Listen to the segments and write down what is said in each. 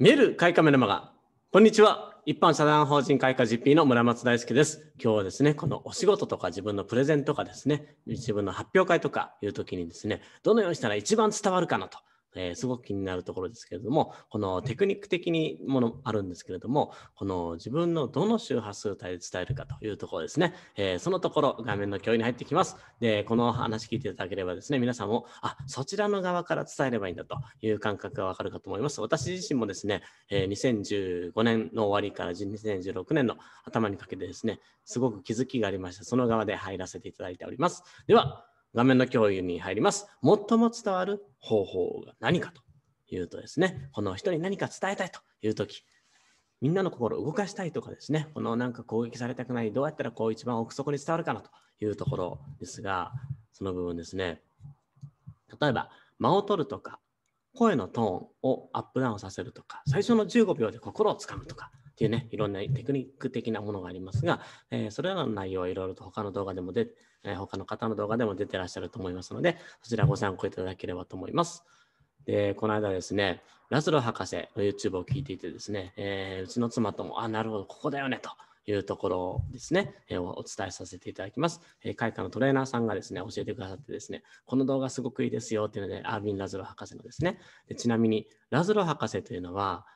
見える開花メルマガ。こんにちは。一般社団法人開花 GP の村松大輔です。今日はですね、このお仕事とか自分のプレゼンとかですね、自分の発表会とかいう時にですね、どのようにしたら一番伝わるかなとえー、すごく気になるところですけれども、このテクニック的にものあるんですけれども、この自分のどの周波数帯で伝えるかというところですね、えー、そのところ画面の共有に入ってきます。で、この話聞いていただければですね、皆さんも、あ、そちらの側から伝えればいいんだという感覚がわかるかと思います。私自身もですね、え2015年の終わりから2016年の頭にかけてですね、すごく気づきがありました。その側で入らせていただいております。では、画面の共有に入ります。最も伝わる方法が何かというとですね、この人に何か伝えたいというとき、みんなの心を動かしたいとかですね、このなんか攻撃されたくない、どうやったらこう一番奥底に伝わるかなというところですが、その部分ですね、例えば間を取るとか、声のトーンをアップダウンさせるとか、最初の15秒で心をつかむとか、いうね、いろんなテクニック的なものがありますが、えー、それらの内容はいろいろと他の動画でも出、えー、他の方の動画でも出てらっしゃると思いますので、そちらご参考いただければと思います。で、この間ですね、ラズロ博士の YouTube を聞いていてですね、えー、うちの妻とも、あ、なるほど、ここだよね、というところをですね、えー、お伝えさせていただきます。えー、開花のトレーナーさんがですね、教えてくださってですね、この動画すごくいいですよっていうので、アービン・ラズロ博士のですね、でちなみに、ラズロ博士というのは、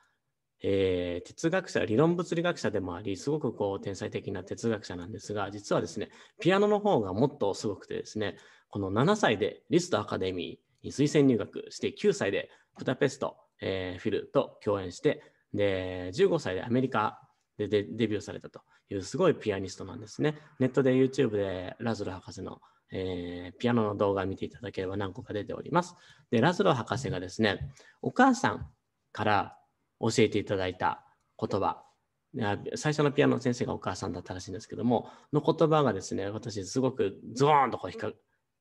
えー、哲学者、理論物理学者でもあり、すごくこう天才的な哲学者なんですが、実はですね、ピアノの方がもっとすごくてですね、この7歳でリストアカデミーに推薦入学して、9歳でブダペスト、えー、フィルと共演して、で、15歳でアメリカでデビューされたというすごいピアニストなんですね。ネットで YouTube でラズル博士の、えー、ピアノの動画を見ていただければ何個か出ております。で、ラズル博士がですね、お母さんから教えていただいた言葉最初のピアノの先生がお母さんだったらしいんですけどもの言葉がですね私すごくズーンとこう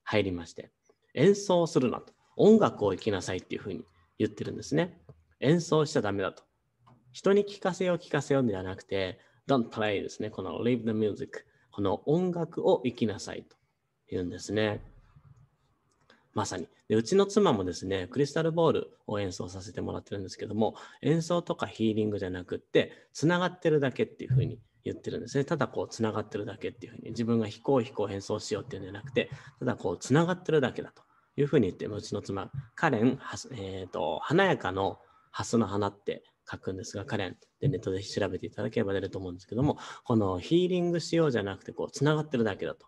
入りまして演奏するなと音楽を生きなさいっていうふうに言ってるんですね演奏しちゃダメだと人に聞かせよう聞かせようではなくて Don't play ですねこの Leave the music この音楽を生きなさいと言うんですねまさに。で、うちの妻もですね、クリスタルボールを演奏させてもらってるんですけども、演奏とかヒーリングじゃなくって、つながってるだけっていうふうに言ってるんですね。ただこう、つながってるだけっていうふうに、自分が飛行飛行演奏しようっていうんじゃなくて、ただこう、つながってるだけだというふうに言って、うちの妻、カレン、はえっ、ー、と、華やかのハスの花って書くんですが、カレンでネットで調べていただければ出ると思うんですけども、このヒーリングしようじゃなくて、こう、つながってるだけだと。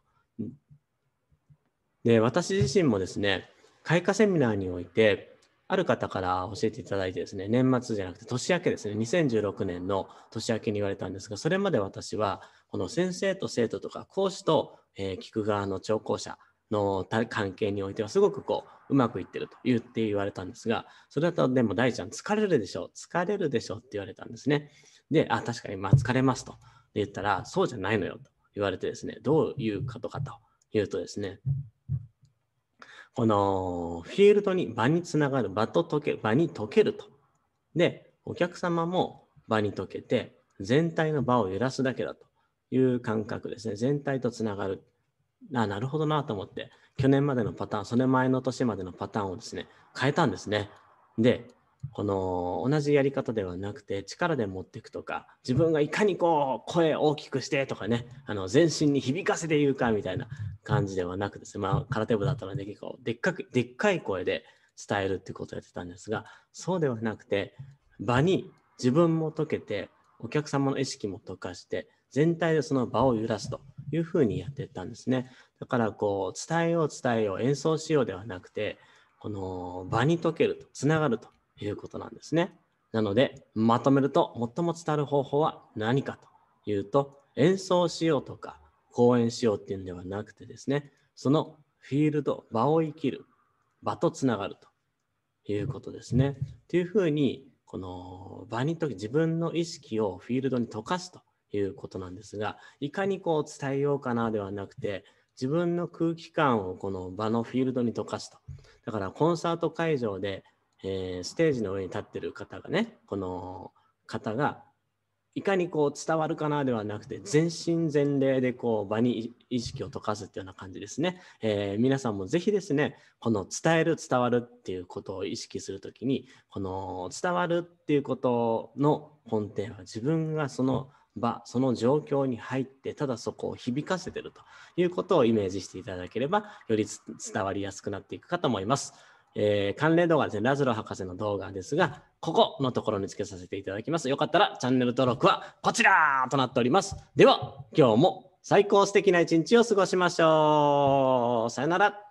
で、私自身もですね、開花セミナーにおいて、ある方から教えていただいてですね、年末じゃなくて年明けですね、2016年の年明けに言われたんですが、それまで私は、この先生と生徒とか講師と、えー、聞く側の聴講者の関係においてはすごくこううまくいってると言って言われたんですがそれだとでも大ちゃん疲れるでしょ疲れるでしょって言われたんですねであ確かにまあ疲れますと言ったらそうじゃないのよと言われてですねどういうことかというとですねこのフィールドに場につながる場と溶け、場に溶けると。で、お客様も場に溶けて、全体の場を揺らすだけだという感覚ですね。全体とつながる。あ、なるほどなと思って、去年までのパターン、それ前の年までのパターンをですね、変えたんですね。で、この同じやり方ではなくて力で持っていくとか自分がいかにこう声を大きくしてとかねあの全身に響かせて言うかみたいな感じではなくですねまあ空手部だったらで結構でっかくでっかい声で伝えるってことをやってたんですがそうではなくて場に自分も溶けてお客様の意識も溶かして全体でその場を揺らすというふうにやってったんですねだからこう伝えよう伝えよう演奏しようではなくてこの場に溶けるとつながるということなんですね。なので、まとめると最も伝わる方法は何かというと、演奏しようとか講演しようっていうんではなくてですね、そのフィールド、場を生きる、場とつながるということですね。というふうに、この場にと自分の意識をフィールドに溶かすということなんですが、いかにこう伝えようかなではなくて、自分の空気感をこの場のフィールドに溶かすと。だからコンサート会場でえー、ステージの上に立ってる方がねこの方がいかにこう伝わるかなではなくて全身全霊でこう場に意識を溶かすっていうような感じですね、えー、皆さんもぜひですねこの伝える伝わるっていうことを意識する時にこの伝わるっていうことの根底は自分がその場その状況に入ってただそこを響かせてるということをイメージしていただければより伝わりやすくなっていくかと思います。えー、関連動画ですね、ラズロ博士の動画ですが、ここのところにつけさせていただきます。よかったらチャンネル登録はこちらとなっております。では、今日も最高素敵な一日を過ごしましょう。さよなら。